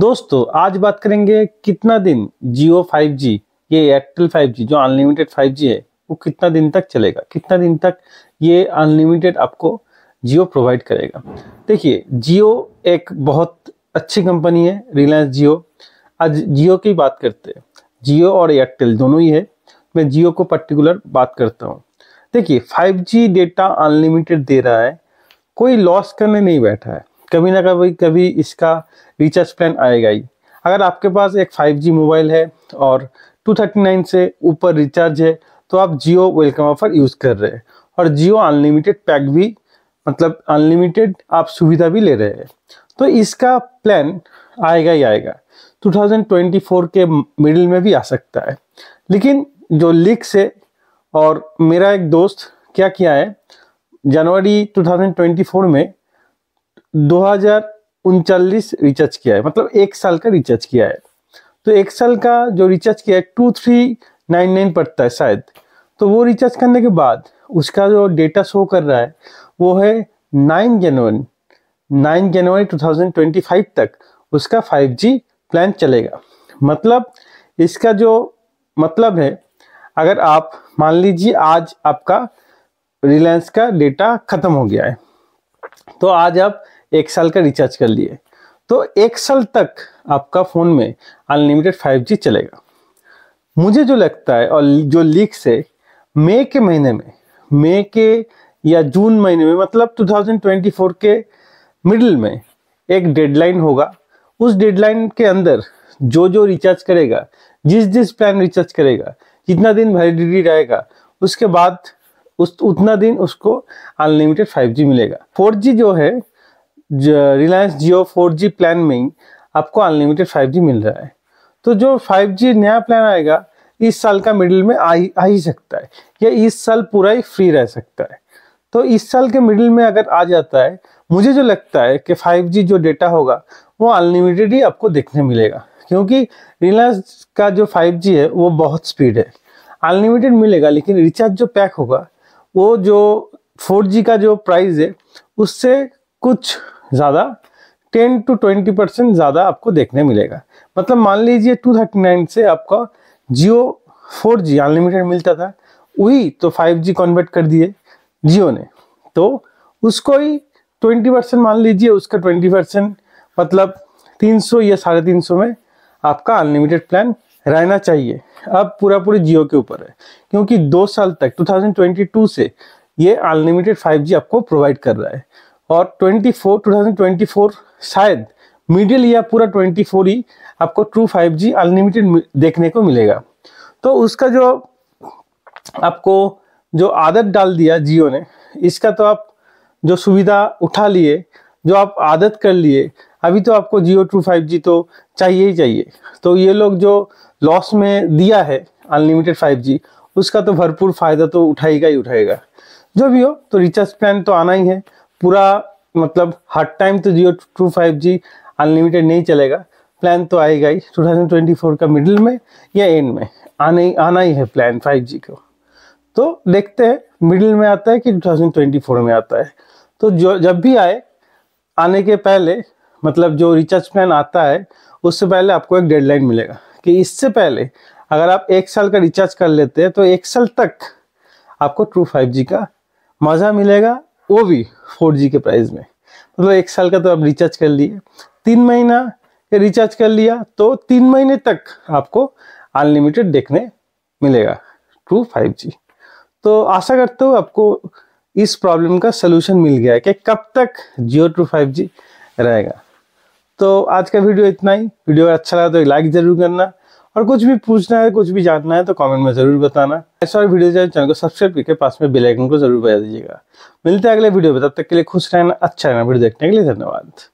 दोस्तों आज बात करेंगे कितना दिन जियो 5G ये एयरटेल 5G जो अनलिमिटेड 5G है वो कितना दिन तक चलेगा कितना दिन तक ये अनलिमिटेड आपको जियो प्रोवाइड करेगा देखिए जियो एक बहुत अच्छी कंपनी है रिलायंस जियो आज जियो की बात करते हैं जियो और एयरटेल दोनों ही है मैं जियो को पर्टिकुलर बात करता हूँ देखिए 5G डेटा अनलिमिटेड दे रहा है कोई लॉस करने नहीं बैठा है कभी ना कभी कभी इसका रिचार्ज प्लान आएगा ही अगर आपके पास एक 5G मोबाइल है और 239 से ऊपर रिचार्ज है तो आप जियो वेलकम ऑफर यूज़ कर रहे हैं और जियो अनलिमिटेड पैक भी मतलब अनलिमिटेड आप सुविधा भी ले रहे हैं तो इसका प्लान आएगा ही आएगा 2024 के मिडिल में भी आ सकता है लेकिन जो लीक से और मेरा एक दोस्त क्या किया है जनवरी 2024 में दो रिचार्ज किया है मतलब एक साल का रिचार्ज किया है तो एक साल का जो रिचार्ज किया है टू थ्री नाइन नाइन पड़ता है शायद तो वो रिचार्ज करने के बाद उसका जो डेटा शो कर रहा है वो है नाइन जनवरी नाइन जनवरी टू थाउजेंड ट्वेंटी फाइव तक उसका फाइव जी प्लान चलेगा मतलब इसका जो मतलब है अगर आप मान लीजिए आज आपका रिलायंस का डेटा ख़त्म हो गया है तो आज आप एक साल का रिचार्ज कर लिए तो एक साल तक आपका फ़ोन में अनलिमिटेड 5G चलेगा मुझे जो लगता है और जो लीक से मई के महीने में मई के या जून महीने में मतलब 2024 के मिडिल में एक डेडलाइन होगा उस डेडलाइन के अंदर जो जो रिचार्ज करेगा जिस जिस प्लान रिचार्ज करेगा जितना दिन वैलिडिटी रहेगा उसके बाद उस उतना दिन उसको अनलिमिटेड 5G मिलेगा 4G जो है Reliance Jio four G plan में ही आपको अनलिमिटेड फाइव जी मिल रहा है तो जो फाइव जी नया प्लान आएगा इस साल का मिडिल में आ ही आ ही सकता है या इस साल पूरा ही फ्री रह सकता है तो इस साल के मिडिल में अगर आ जाता है मुझे जो लगता है कि फाइव जी जो डेटा होगा वो अनलिमिटेड ही आपको देखने मिलेगा क्योंकि रिलायंस का जो फाइव जी है वो बहुत स्पीड है अनलिमिटेड मिलेगा लेकिन रिचार्ज जो पैक होगा वो जो फोर जी का जो प्राइस है उससे कुछ ज़्यादा 10 टू 20 परसेंट ज़्यादा आपको देखने मिलेगा मतलब मान लीजिए 239 से आपका जियो 4G अनलिमिटेड मिलता था वही तो 5G कन्वर्ट कर दिए जियो ने तो उसको ही 20 परसेंट मान लीजिए उसका 20 परसेंट मतलब 300 या साढ़े तीन में आपका अनलिमिटेड प्लान रहना चाहिए अब पूरा पूरी जियो के ऊपर है क्योंकि दो साल तक 2022 से ये अनलिमिटेड 5G आपको प्रोवाइड कर रहा है और 24 2024 शायद मिडिल या पूरा 24 ही आपको ट्रू 5G अनलिमिटेड देखने को मिलेगा तो उसका जो आपको जो आदत डाल दिया जियो ने इसका तो आप जो सुविधा उठा लिए जो आप आदत कर लिए अभी तो आपको जियो टू फाइव जी तो चाहिए ही चाहिए तो ये लोग जो लॉस में दिया है अनलिमिटेड फाइव जी उसका तो भरपूर फ़ायदा तो उठाएगा ही उठाएगा जो भी हो तो रिचार्ज प्लान तो आना ही है पूरा मतलब हर टाइम तो Jio two five G unlimited नहीं चलेगा प्लान तो आएगा ही 2024 का मिडिल में या एंड में आने आना ही है प्लान 5G को तो देखते हैं मिडिल में आता है कि 2024 में आता है तो जो जब भी आए आने के पहले मतलब जो रिचार्ज प्लान आता है उससे पहले आपको एक डेडलाइन मिलेगा कि इससे पहले अगर आप एक साल का रिचार्ज कर लेते हैं तो एक साल तक आपको ट्रू फाइव जी का मज़ा मिलेगा वो भी फोर जी के प्राइस में मतलब एक साल का तो आप रिचार्ज कर लिए तीन महीना रिचार्ज कर लिया तो तीन महीने तक आपको अनलिमिटेड देखने मिलेगा टू फाइव जी तो आशा करते हो आपको इस प्रॉब्लम का सलूशन मिल गया है कि कब तक जियो टू फाइव जी रहेगा तो आज का वीडियो इतना ही वीडियो अच्छा लगा तो लाइक ज़रूर करना और कुछ भी पूछना है कुछ भी जानना है तो कमेंट में जरूर बताना ऐसा और वीडियो चैनल को सब्सक्राइब करके पास में आइकन को जरूर बजा दीजिएगा मिलते हैं अगले वीडियो में तब तक के लिए खुश रहना अच्छा रहना वीडियो देखने के लिए धन्यवाद